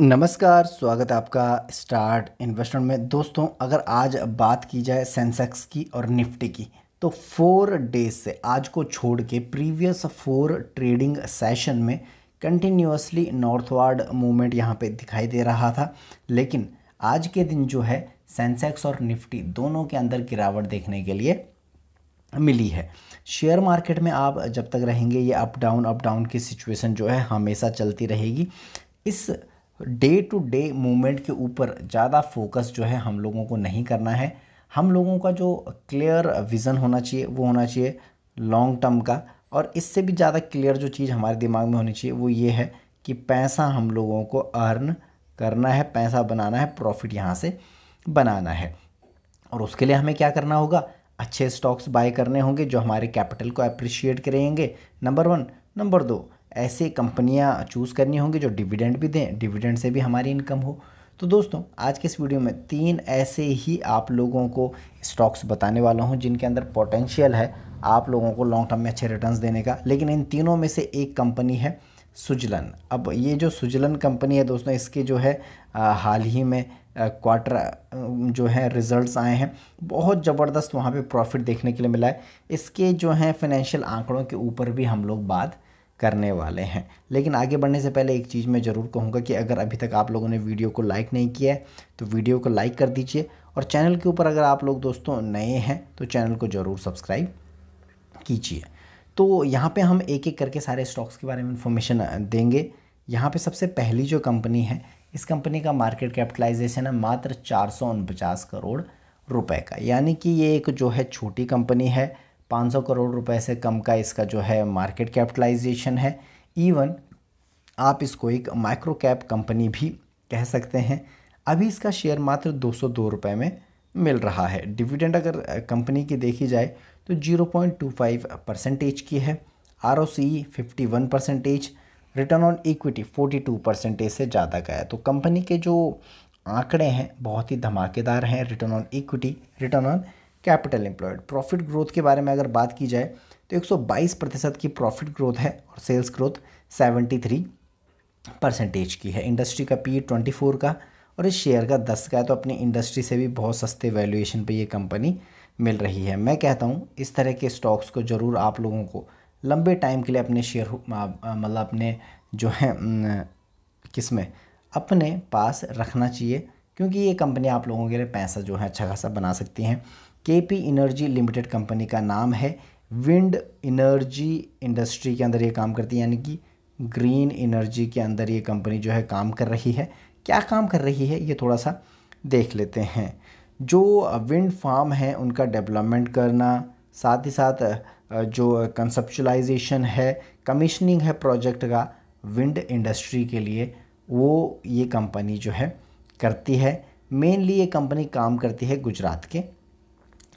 नमस्कार स्वागत है आपका स्टार्ट इन्वेस्टमेंट में दोस्तों अगर आज बात की जाए सेंसेक्स की और निफ्टी की तो फोर डेज से आज को छोड़ के प्रीवियस फोर ट्रेडिंग सेशन में कंटिन्यूसली नॉर्थवर्ड मूवमेंट यहाँ पे दिखाई दे रहा था लेकिन आज के दिन जो है सेंसेक्स और निफ्टी दोनों के अंदर गिरावट देखने के लिए मिली है शेयर मार्केट में आप जब तक रहेंगे ये अप डाउन अप डाउन की सिचुएशन जो है हमेशा चलती रहेगी इस डे टू डे मूवमेंट के ऊपर ज़्यादा फोकस जो है हम लोगों को नहीं करना है हम लोगों का जो क्लियर विज़न होना चाहिए वो होना चाहिए लॉन्ग टर्म का और इससे भी ज़्यादा क्लियर जो चीज़ हमारे दिमाग में होनी चाहिए वो ये है कि पैसा हम लोगों को अर्न करना है पैसा बनाना है प्रॉफिट यहाँ से बनाना है और उसके लिए हमें क्या करना होगा अच्छे स्टॉक्स बाय करने होंगे जो हमारे कैपिटल को अप्रिशिएट करेंगे नंबर वन नंबर दो ऐसे कंपनियां चूज़ करनी होंगी जो डिविडेंड भी दें डिविडेंड से भी हमारी इनकम हो तो दोस्तों आज के इस वीडियो में तीन ऐसे ही आप लोगों को स्टॉक्स बताने वाला हूं जिनके अंदर पोटेंशियल है आप लोगों को लॉन्ग टर्म में अच्छे रिटर्न्स देने का लेकिन इन तीनों में से एक कंपनी है सुजलन अब ये जो सुजलन कंपनी है दोस्तों इसके जो है आ, हाल ही में क्वार्टर जो है रिजल्ट्स आए हैं बहुत ज़बरदस्त वहाँ पे प्रॉफिट देखने के लिए मिला है इसके जो हैं फाइनेंशियल आंकड़ों के ऊपर भी हम लोग बात करने वाले हैं लेकिन आगे बढ़ने से पहले एक चीज़ मैं ज़रूर कहूँगा कि अगर अभी तक आप लोगों ने वीडियो को लाइक नहीं किया है तो वीडियो को लाइक कर दीजिए और चैनल के ऊपर अगर आप लोग दोस्तों नए हैं तो चैनल को ज़रूर सब्सक्राइब कीजिए तो यहाँ पे हम एक एक करके सारे स्टॉक्स के बारे में इन्फॉर्मेशन देंगे यहाँ पे सबसे पहली जो कंपनी है इस कंपनी का मार्केट कैपिटलाइजेशन है मात्र चार करोड़ रुपए का यानी कि ये एक जो है छोटी कंपनी है 500 करोड़ रुपए से कम का इसका जो है मार्केट कैपिटलाइजेशन है इवन आप इसको एक माइक्रो कैप कंपनी भी कह सकते हैं अभी इसका शेयर मात्र दो सौ में मिल रहा है डिविडेंड अगर कंपनी की देखी जाए तो 0.25 परसेंटेज की है R O C fifty one percentage return on equity 42 percentage से ज़्यादा का है तो कंपनी के जो आंकड़े हैं बहुत ही धमाकेदार हैं return on equity return on capital employed profit growth के बारे में अगर बात की जाए तो 122 प्रतिशत की प्रॉफिट ग्रोथ है और सेल्स ग्रोथ 73 परसेंटेज की है इंडस्ट्री का पी 24 का और इस शेयर का 10 का है तो अपनी इंडस्ट्री से भी बहुत सस्ते वैल्यूएशन पे ये कंपनी मिल रही है मैं कहता हूँ इस तरह के स्टॉक्स को ज़रूर आप लोगों को लंबे टाइम के लिए अपने शेयर मतलब अपने जो है किस में अपने पास रखना चाहिए क्योंकि ये कंपनी आप लोगों के लिए पैसा जो है अच्छा खासा बना सकती हैं के पी इनर्जी लिमिटेड कंपनी का नाम है विंड इनर्जी इंडस्ट्री के अंदर ये काम करती है यानी कि ग्रीन इनर्जी के अंदर ये कंपनी जो है काम कर रही है क्या काम कर रही है ये थोड़ा सा देख लेते हैं जो विंड फार्म है उनका डेवलपमेंट करना साथ ही साथ जो कंसेप्चुलाइजेशन है कमीशनिंग है प्रोजेक्ट का विंड इंडस्ट्री के लिए वो ये कंपनी जो है करती है मेनली ये कंपनी काम करती है गुजरात के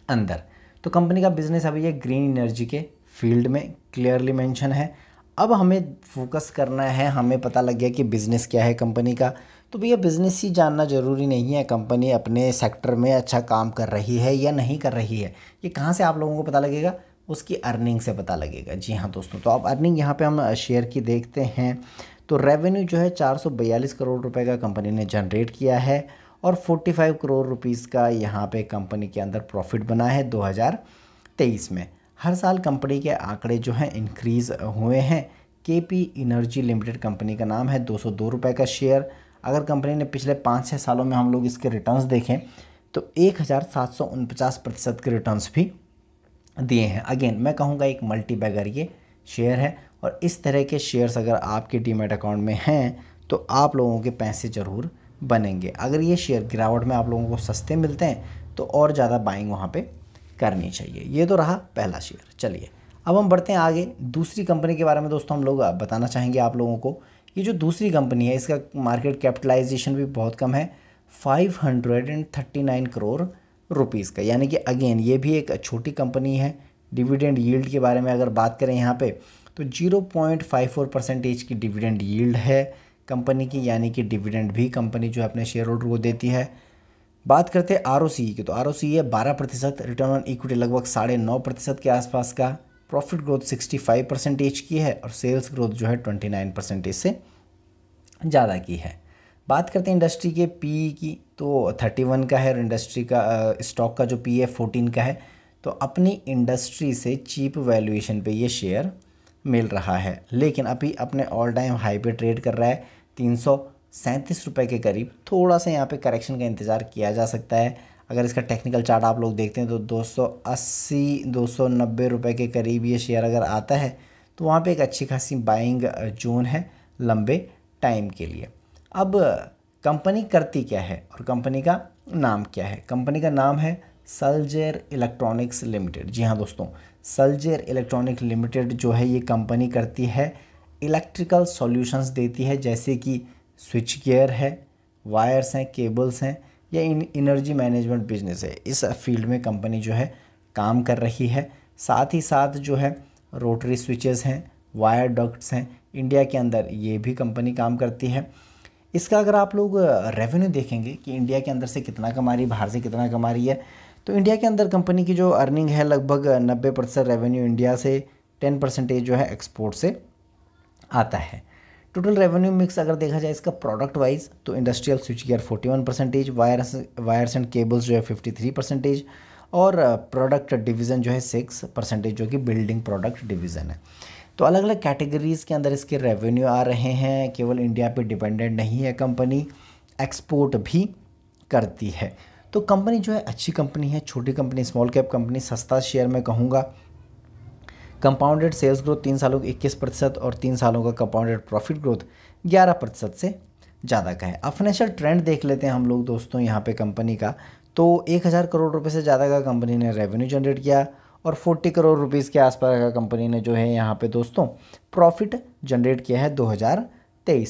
अंदर तो कंपनी का बिजनेस अभी ये ग्रीन एनर्जी के फील्ड में क्लियरली मेंशन है अब हमें फोकस करना है हमें पता लग गया कि बिज़नेस क्या है कंपनी का तो भैया बिज़नेस ही जानना ज़रूरी नहीं है कंपनी अपने सेक्टर में अच्छा काम कर रही है या नहीं कर रही है ये कहाँ से आप लोगों को पता लगेगा उसकी अर्निंग से पता लगेगा जी हाँ दोस्तों तो अब अर्निंग यहाँ पे हम शेयर की देखते हैं तो रेवेन्यू जो है 442 करोड़ रुपए का कंपनी ने जनरेट किया है और 45 करोड़ रुपीस का यहाँ पे कंपनी के अंदर प्रॉफिट बना है 2023 में हर साल कंपनी के आंकड़े जो हैं इंक्रीज़ हुए हैं के पी इनर्जी लिमिटेड कंपनी का नाम है दो सौ का शेयर अगर कंपनी ने पिछले पाँच छः सालों में हम लोग इसके रिटर्न्स देखें तो एक हज़ार सात सौ उनपचास प्रतिशत के रिटर्न्स भी दिए हैं अगेन मैं कहूँगा एक मल्टी बैगर ये शेयर है और इस तरह के शेयर्स अगर आपके डीमेट अकाउंट में हैं तो आप लोगों के पैसे ज़रूर बनेंगे अगर ये शेयर गिरावट में आप लोगों को सस्ते मिलते हैं तो और ज़्यादा बाइंग वहाँ पर करनी चाहिए ये तो रहा पहला शेयर चलिए अब हम बढ़ते हैं आगे दूसरी कंपनी के बारे में दोस्तों हम लोग बताना चाहेंगे आप लोगों को ये जो दूसरी कंपनी है इसका मार्केट कैपिटलाइजेशन भी बहुत कम है 539 करोड़ रुपीज़ का यानी कि अगेन ये भी एक छोटी कंपनी है डिविडेंड यील्ड के बारे में अगर बात करें यहाँ पे तो 0.54 परसेंटेज की डिविडेंड यील्ड है कंपनी की यानी कि डिविडेंड भी कंपनी जो है अपने शेयर होल्डर को देती है बात करते हैं आर की तो आर ओ सी है बारह प्रतिशत रिटर्न ऑन इक्विटी लगभग साढ़े नौ प्रतिशत के आसपास का profit growth sixty five percentage की है और सेल्स ग्रोथ जो है ट्वेंटी नाइन परसेंटेज से ज़्यादा की है बात करते हैं इंडस्ट्री के पी e की तो थर्टी वन का है और इंडस्ट्री का स्टॉक का जो पी e है फोर्टीन का है तो अपनी इंडस्ट्री से चीप वैल्यूएशन पे ये शेयर मिल रहा है लेकिन अभी अपने ऑल टाइम हाई पे ट्रेड कर रहा है तीन सौ सैंतीस रुपये के करीब थोड़ा सा यहाँ पे करेक्शन का इंतज़ार किया जा सकता है अगर इसका टेक्निकल चार्ट आप लोग देखते हैं तो 280 290 रुपए के करीब ये शेयर अगर आता है तो वहाँ पे एक अच्छी खासी बाइंग जोन है लंबे टाइम के लिए अब कंपनी करती क्या है और कंपनी का नाम क्या है कंपनी का नाम है सलजेर इलेक्ट्रॉनिक्स लिमिटेड जी हाँ दोस्तों सलजेर इलेक्ट्रॉनिक्स लिमिटेड जो है ये कंपनी करती है इलेक्ट्रिकल सॉल्यूशंस देती है जैसे कि स्विच गियर है वायर्स हैं केबल्स हैं या इन इनर्जी मैनेजमेंट बिजनेस है इस फील्ड में कंपनी जो है काम कर रही है साथ ही साथ जो है रोटरी स्विचेस हैं वायर डक्ट्स हैं इंडिया के अंदर ये भी कंपनी काम करती है इसका अगर आप लोग रेवेन्यू देखेंगे कि इंडिया के अंदर से कितना कमा रही है बाहर से कितना कमा रही है तो इंडिया के अंदर कंपनी की जो अर्निंग है लगभग नब्बे परसेंट रेवेन्यू इंडिया से टेन परसेंटेज जो है एक्सपोर्ट से आता है टोटल रेवेन्यू मिक्स अगर देखा जाए इसका प्रोडक्ट वाइज तो industrial switch gear one percentage virus wires and cables जो है फिफ्टी थ्री परसेंटेज और प्रोडक्ट uh, डिवीज़न जो है सिक्स परसेंटेज जो कि बिल्डिंग प्रोडक्ट डिवीज़न है तो अलग अलग कैटेगरीज़ के अंदर इसके रेवेन्यू आ रहे हैं केवल इंडिया पर डिपेंडेंट नहीं है कंपनी एक्सपोर्ट भी करती है तो कंपनी जो है अच्छी कंपनी है छोटी कंपनी स्मॉल कैप कंपनी सस्ता शेयर में कहूँगा कंपाउंडेड सेल्स ग्रोथ तीन सालों की इक्कीस प्रतिशत और तीन सालों का कंपाउंडेड प्रॉफिट ग्रोथ ग्यारह प्रतिशत से ज़्यादा का है अब फाइनेंशियल ट्रेंड देख लेते हैं हम लोग दोस्तों यहाँ पे कंपनी का तो एक हज़ार करोड़ रुपए से ज़्यादा का कंपनी ने रेवेन्यू जनरेट किया और फोर्टी करोड़ रुपीज़ के आसपास का कंपनी ने जो है यहाँ पर दोस्तों प्रॉफिट जनरेट किया है दो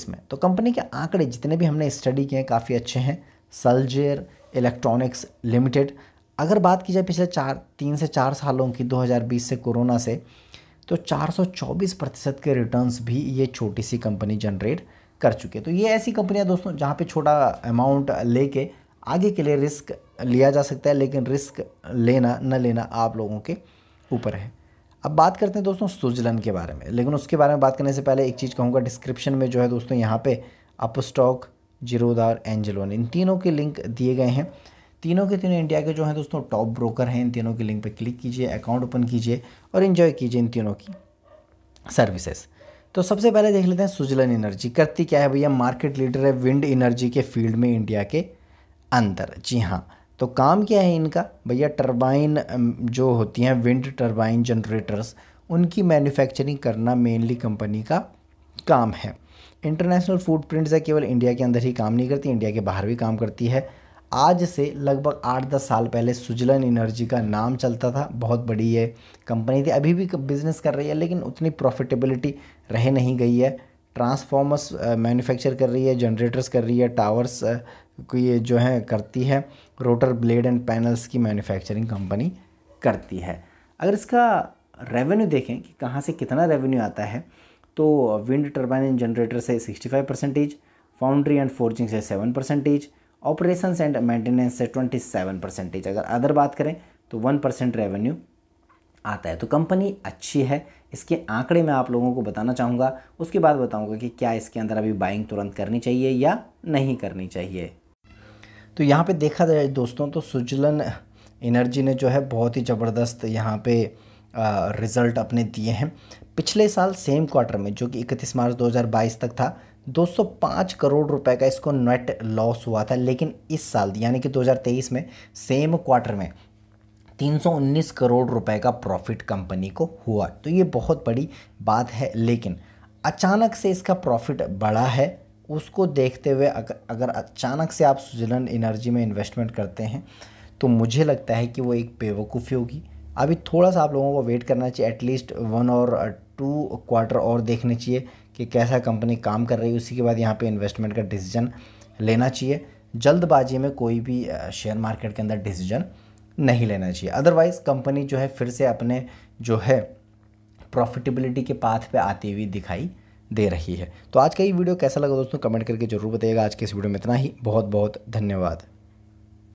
में तो कंपनी के आंकड़े जितने भी हमने स्टडी किए हैं काफ़ी अच्छे हैं सलजेयर इलेक्ट्रॉनिक्स लिमिटेड अगर बात की जाए पिछले चार तीन से चार सालों की 2020 से कोरोना से तो 424 प्रतिशत के रिटर्न्स भी ये छोटी सी कंपनी जनरेट कर चुकी है तो ये ऐसी कंपनियां दोस्तों जहाँ पे छोटा अमाउंट लेके आगे के लिए रिस्क लिया जा सकता है लेकिन रिस्क लेना न लेना आप लोगों के ऊपर है अब बात करते हैं दोस्तों स्विट्जरलैंड के बारे में लेकिन उसके बारे में बात करने से पहले एक चीज़ कहूँगा डिस्क्रिप्शन में जो है दोस्तों यहाँ पर अपस्टॉक जीरोदार एंजलोन इन तीनों के लिंक दिए गए हैं तीनों के तीनों इंडिया के जो हैं दोस्तों टॉप ब्रोकर हैं इन तीनों के लिंक पर क्लिक कीजिए अकाउंट ओपन कीजिए और इन्जॉय कीजिए इन तीनों की सर्विसेज तो सबसे पहले देख लेते हैं सुजलन एनर्जी करती क्या है भैया मार्केट लीडर है विंड एनर्जी के फील्ड में इंडिया के अंदर जी हाँ तो काम क्या है इनका भैया टरबाइन जो होती हैं विंड टरबाइन जनरेटर्स उनकी मैन्युफैक्चरिंग करना मेनली कंपनी का काम है इंटरनेशनल फूड प्रिंट्स है केवल इंडिया के अंदर ही काम नहीं करती इंडिया के बाहर भी काम करती है आज से लगभग आठ दस साल पहले सुजलन एनर्जी का नाम चलता था बहुत बड़ी ये कंपनी थी अभी भी बिज़नेस कर रही है लेकिन उतनी प्रॉफिटेबिलिटी रह नहीं गई है ट्रांसफॉर्मर्स मैन्युफैक्चर कर रही है जनरेटर्स कर रही है टावर्स को ये जो है करती है रोटर ब्लेड एंड पैनल्स की मैन्युफैक्चरिंग कंपनी करती है अगर इसका रेवेन्यू देखें कि कहाँ से कितना रेवेन्यू आता है तो विंड टर्बाइन एंड जनरेटर से sixty five percentage foundry and forging से seven percentage operation and maintenance से ट्वेंटी सेवन परसेंटेज अगर अदर बात करें तो वन परसेंट रेवेन्यू आता है तो कंपनी अच्छी है इसके आंकड़े मैं आप लोगों को बताना चाहूँगा उसके बाद बताऊँगा कि क्या इसके अंदर अभी बाइंग तुरंत करनी चाहिए या नहीं करनी चाहिए तो यहाँ पे देखा जाए दोस्तों तो सुजलन एनर्जी ने जो है बहुत ही ज़बरदस्त यहाँ पे रिज़ल्ट अपने दिए हैं पिछले साल सेम क्वार्टर में जो कि 31 मार्च 2022 तक था 205 करोड़ रुपए का इसको नेट लॉस हुआ था लेकिन इस साल यानी कि 2023 में सेम क्वार्टर में 319 करोड़ रुपए का प्रॉफिट कंपनी को हुआ तो ये बहुत बड़ी बात है लेकिन अचानक से इसका प्रॉफिट बढ़ा है उसको देखते हुए अगर अगर अचानक से आप स्विट्जरलैंड एनर्जी में इन्वेस्टमेंट करते हैं तो मुझे लगता है कि वो एक बेवकूफ़ी होगी अभी थोड़ा सा आप लोगों को वेट करना चाहिए एटलीस्ट वन और टू क्वार्टर और देखने चाहिए कि कैसा कंपनी काम कर रही है उसी के बाद यहाँ पे इन्वेस्टमेंट का डिसीजन लेना चाहिए जल्दबाजी में कोई भी शेयर मार्केट के अंदर डिसीजन नहीं लेना चाहिए अदरवाइज़ कंपनी जो है फिर से अपने जो है प्रॉफिटेबिलिटी के पाथ पे आती हुई दिखाई दे रही है तो आज का ये वीडियो कैसा लगा दोस्तों कमेंट करके जरूर बताइएगा आज के इस वीडियो में इतना ही बहुत बहुत धन्यवाद